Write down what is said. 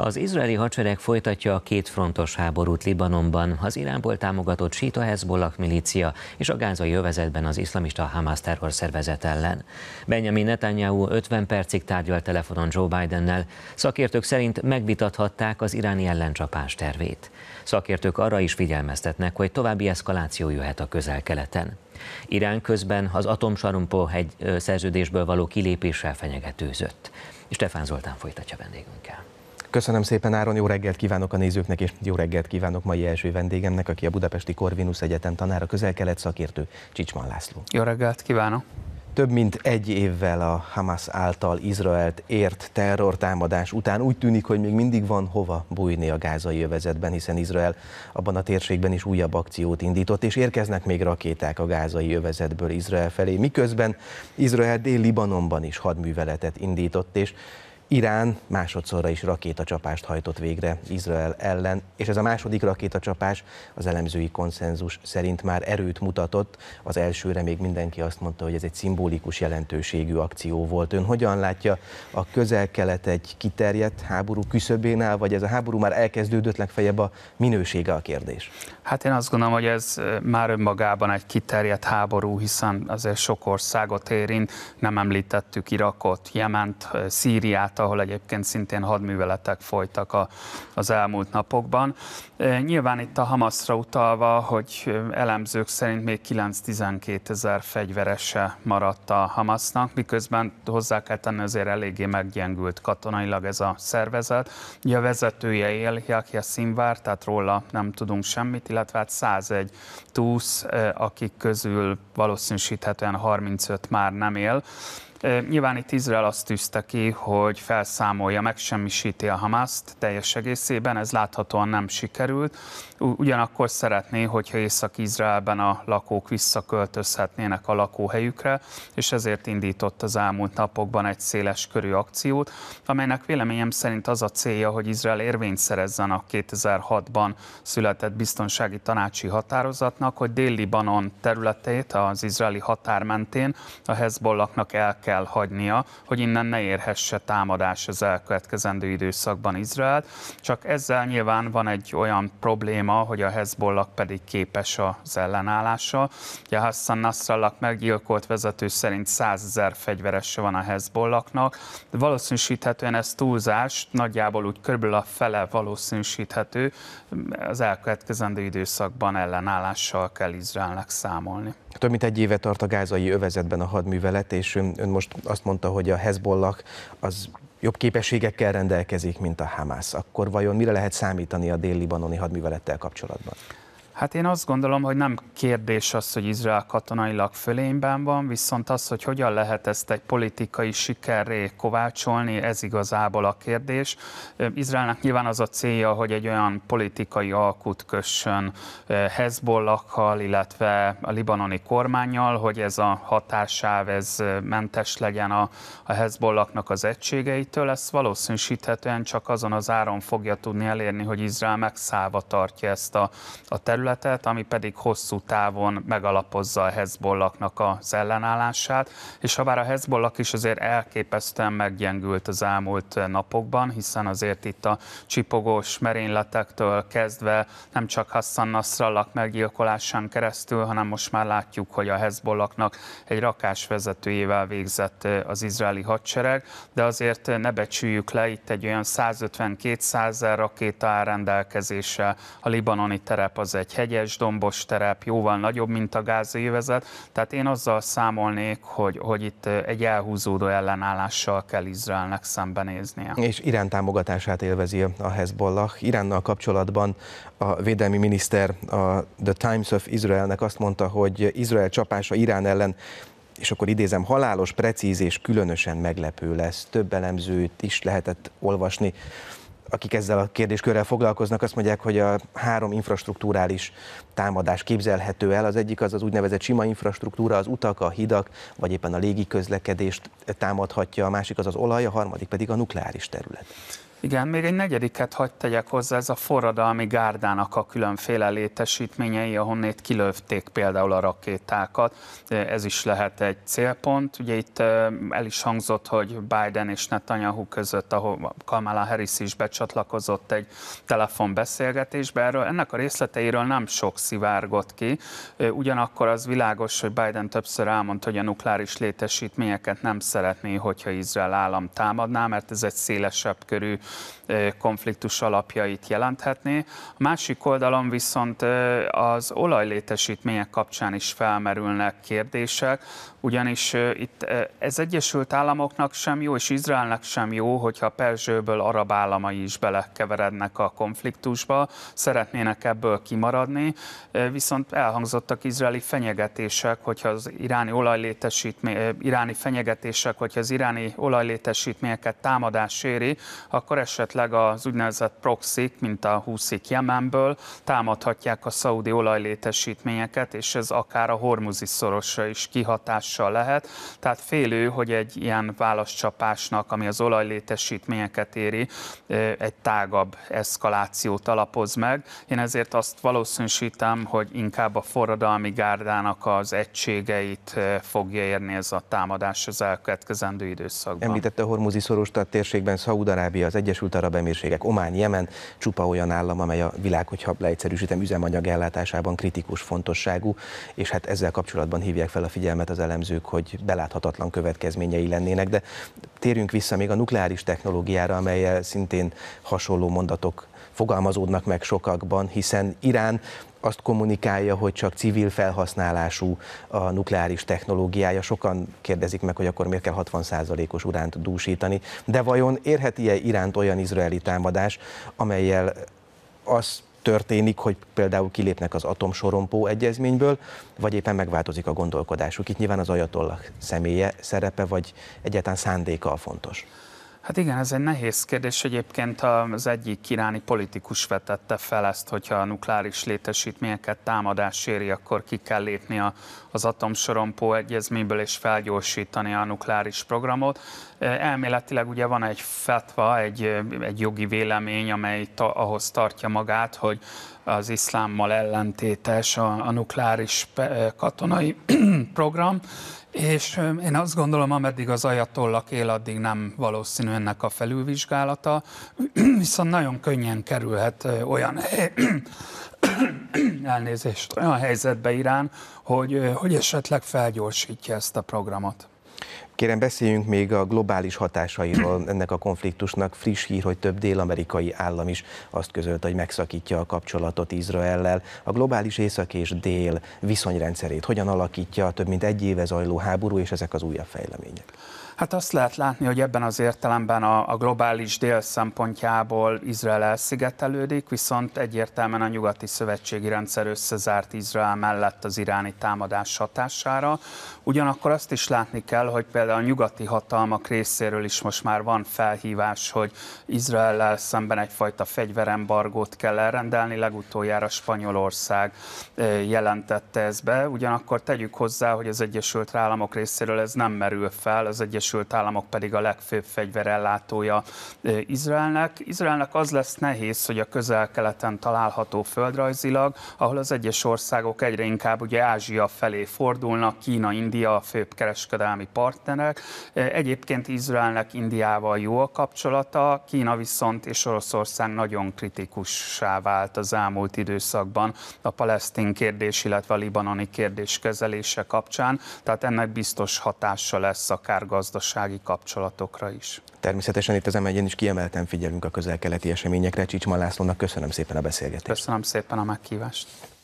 Az izraeli hadsereg folytatja a két frontos háborút Libanonban, az Iránból támogatott síta Hezbollah milícia és a gázai övezetben az iszlamista Hamas terror szervezet ellen. Benjamin Netanyahu 50 percig tárgyal telefonon Joe Bidennel, szakértők szerint megvitathatták az iráni ellencsapás tervét. Szakértők arra is figyelmeztetnek, hogy további eszkaláció jöhet a közel-keleten. Irán közben az atomsarumpó egy szerződésből való kilépéssel fenyegetőzött. Stefán Zoltán folytatja vendégünkkel. Köszönöm szépen, Áron, jó reggelt kívánok a nézőknek, és jó reggelt kívánok mai első vendégemnek, aki a Budapesti Korvinusz Egyetem tanára, közel-kelet szakértő, Csicsman László. Jó reggelt kívánok! Több mint egy évvel a Hamas által Izraelt ért terrortámadás után úgy tűnik, hogy még mindig van hova bújni a gázai övezetben, hiszen Izrael abban a térségben is újabb akciót indított, és érkeznek még rakéták a gázai övezetből Izrael felé, miközben Izrael dél-Libanonban is hadműveletet indított, és Irán másodszorra is rakétacsapást hajtott végre Izrael ellen, és ez a második rakétacsapás az elemzői konszenzus szerint már erőt mutatott. Az elsőre még mindenki azt mondta, hogy ez egy szimbolikus jelentőségű akció volt. Ön hogyan látja a közel-kelet egy kiterjedt háború küszöbén áll, vagy ez a háború már elkezdődött legfeljebb a minősége a kérdés? Hát én azt gondolom, hogy ez már önmagában egy kiterjedt háború, hiszen azért sok országot érint, nem említettük Irakot, Jement, Szíriát, ahol egyébként szintén hadműveletek folytak a, az elmúlt napokban. E, nyilván itt a Hamaszra utalva, hogy elemzők szerint még 9-12 ezer fegyverese maradt a Hamasznak, miközben hozzá kell tenni azért eléggé meggyengült katonailag ez a szervezet. Ugye a vezetője él, a Színvár, tehát róla nem tudunk semmit, illetve hát 101 túsz, e, akik közül valószínűsíthetően 35 már nem él. Nyilván itt Izrael azt tűzte ki, hogy felszámolja, megsemmisíti a Hamaszt teljes egészében, ez láthatóan nem sikerült. Ugyanakkor szeretné, hogyha Észak-Izraelben a lakók visszaköltözhetnének a lakóhelyükre, és ezért indított az elmúlt napokban egy széles körű akciót, amelynek véleményem szerint az a célja, hogy Izrael érvényt szerezzen a 2006-ban született biztonsági tanácsi határozatnak, hogy Dél-Libanon területét az izraeli határ mentén a Hezbollaknak el kell kell hagynia, hogy innen ne érhesse támadás az elkövetkezendő időszakban Izrael. Csak ezzel nyilván van egy olyan probléma, hogy a Hezbollah pedig képes az ellenállása. Ugye Hassan Nasrallah meggyilkolt vezető szerint 100 ezer fegyverese van a Hezbollahnak, de valószínűsíthetően ez túlzás, nagyjából úgy körülbelül a fele valószínűsíthető, az elkövetkezendő időszakban ellenállással kell Izraelnek számolni. Több mint egy éve tart a gázai övezetben a hadművelet, és ön, ön most most azt mondta, hogy a Hezbollah az jobb képességekkel rendelkezik, mint a Hamász. Akkor vajon mire lehet számítani a dél-libanoni hadművelettel kapcsolatban? Hát én azt gondolom, hogy nem kérdés az, hogy Izrael katonailag fölényben van, viszont az, hogy hogyan lehet ezt egy politikai sikerré kovácsolni, ez igazából a kérdés. Izraelnek nyilván az a célja, hogy egy olyan politikai alkut kössön Hezbollakkal, illetve a libanoni kormányjal, hogy ez a hatásáv, ez mentes legyen a, Hezbollaknak az egységeitől. Ezt valószínűsíthetően csak azon az áron fogja tudni elérni, hogy Izrael megszállva tartja ezt a, a területet, területet, ami pedig hosszú távon megalapozza a Hezbollaknak az ellenállását, és ha bár a Hezbollak is azért elképesztően meggyengült az elmúlt napokban, hiszen azért itt a csipogós merényletektől kezdve nem csak Hassan Nasrallah meggyilkolásán keresztül, hanem most már látjuk, hogy a Hezbollaknak egy rakás vezetőjével végzett az izraeli hadsereg, de azért ne becsüljük le, itt egy olyan 150-200 rakéta áll a libanoni terep az egy hegyes, dombos terep, jóval nagyobb, mint a gázévezet, tehát én azzal számolnék, hogy, hogy itt egy elhúzódó ellenállással kell Izraelnek szembenéznie. És Irán támogatását élvezi a Hezbollah. Iránnal kapcsolatban a védelmi miniszter a The Times of Israelnek azt mondta, hogy Izrael csapása Irán ellen és akkor idézem, halálos, precíz és különösen meglepő lesz. Több elemzőt is lehetett olvasni akik ezzel a kérdéskörrel foglalkoznak, azt mondják, hogy a három infrastruktúrális támadás képzelhető el. Az egyik az az úgynevezett sima infrastruktúra, az utak, a hidak, vagy éppen a légi közlekedést támadhatja, a másik az az olaj, a harmadik pedig a nukleáris terület. Igen, még egy negyediket hagy tegyek hozzá, ez a forradalmi gárdának a különféle létesítményei, ahonnét kilövték például a rakétákat, ez is lehet egy célpont. Ugye itt el is hangzott, hogy Biden és Netanyahu között, ahol Kamala Harris is becsatlakozott egy telefonbeszélgetésbe, erről ennek a részleteiről nem sok szivárgott ki, ugyanakkor az világos, hogy Biden többször elmondta, hogy a nukleáris létesítményeket nem szeretné, hogyha Izrael állam támadná, mert ez egy szélesebb körű konfliktus alapjait jelenthetné. A másik oldalon viszont az olajlétesítmények kapcsán is felmerülnek kérdések, ugyanis itt ez Egyesült Államoknak sem jó, és Izraelnek sem jó, hogyha Perzsőből arab államai is belekeverednek a konfliktusba, szeretnének ebből kimaradni, viszont elhangzottak izraeli fenyegetések, hogyha az iráni olajlétesítmény, iráni fenyegetések, hogyha az iráni olajlétesítményeket támadás éri, akkor akkor esetleg az úgynevezett proxik, mint a húszik Jemenből támadhatják a szaudi olajlétesítményeket, és ez akár a hormuzi szorosra is kihatással lehet. Tehát félő, hogy egy ilyen válaszcsapásnak, ami az olajlétesítményeket éri, egy tágabb eszkalációt alapoz meg. Én ezért azt valószínűsítem, hogy inkább a forradalmi gárdának az egységeit fogja érni ez a támadás az elkövetkezendő időszakban. Említette a hormuzi szoros, térségben Szaúd-Arábia az egy. Egyesült Arab Emírségek, Omán, Jemen csupa olyan állam, amely a világ, hogyha leegyszerűsítem, üzemanyag ellátásában kritikus fontosságú, és hát ezzel kapcsolatban hívják fel a figyelmet az elemzők, hogy beláthatatlan következményei lennének. De térjünk vissza még a nukleáris technológiára, amelyel szintén hasonló mondatok fogalmazódnak meg sokakban, hiszen Irán azt kommunikálja, hogy csak civil felhasználású a nukleáris technológiája. Sokan kérdezik meg, hogy akkor miért kell 60%-os uránt dúsítani. De vajon érheti-e iránt olyan izraeli támadás, amelyel az történik, hogy például kilépnek az atomsorompó egyezményből, vagy éppen megváltozik a gondolkodásuk. Itt nyilván az ajatollak személye, szerepe, vagy egyáltalán szándéka a fontos. Hát igen, ez egy nehéz kérdés. Egyébként az egyik iráni politikus vetette fel ezt, hogyha a nukleáris létesítményeket támadás éri, akkor ki kell lépni a, az atomsorompó egyezményből és felgyorsítani a nukleáris programot. E, elméletileg ugye van egy fetva, egy, egy jogi vélemény, amely ta, ahhoz tartja magát, hogy az iszlámmal ellentétes a, a nukleáris e, katonai program, és én azt gondolom, ameddig az ajatollak él, addig nem valószínű ennek a felülvizsgálata, viszont nagyon könnyen kerülhet olyan elnézést, olyan helyzetbe Irán, hogy, hogy esetleg felgyorsítja ezt a programot. Kérem, beszéljünk még a globális hatásairól ennek a konfliktusnak. Friss hír, hogy több dél-amerikai állam is azt közölt, hogy megszakítja a kapcsolatot Izraellel. A globális észak és dél viszonyrendszerét hogyan alakítja a több mint egy éve zajló háború és ezek az újabb fejlemények? Hát azt lehet látni, hogy ebben az értelemben a, a globális dél szempontjából Izrael elszigetelődik, viszont egyértelműen a nyugati szövetségi rendszer összezárt Izrael mellett az iráni támadás hatására. Ugyanakkor azt is látni kell, hogy például a nyugati hatalmak részéről is most már van felhívás, hogy Izrael szemben egyfajta fegyverembargót kell elrendelni, legutoljára Spanyolország jelentette ezt be. Ugyanakkor tegyük hozzá, hogy az Egyesült Államok részéről ez nem merül fel, az Egyesült Egyesült Államok pedig a legfőbb fegyverellátója Izraelnek. Izraelnek az lesz nehéz, hogy a közel-keleten található földrajzilag, ahol az egyes országok egyre inkább ugye Ázsia felé fordulnak, Kína, India a főbb kereskedelmi partnerek. Egyébként Izraelnek Indiával jó a kapcsolata, Kína viszont és Oroszország nagyon kritikussá vált az elmúlt időszakban a palesztin kérdés, illetve a libanoni kérdés kezelése kapcsán, tehát ennek biztos hatása lesz akár gazdasági gazdasági kapcsolatokra is. Természetesen itt az m is kiemelten figyelünk a közel-keleti eseményekre. Csicsma Lászlónak köszönöm szépen a beszélgetést. Köszönöm szépen a meghívást.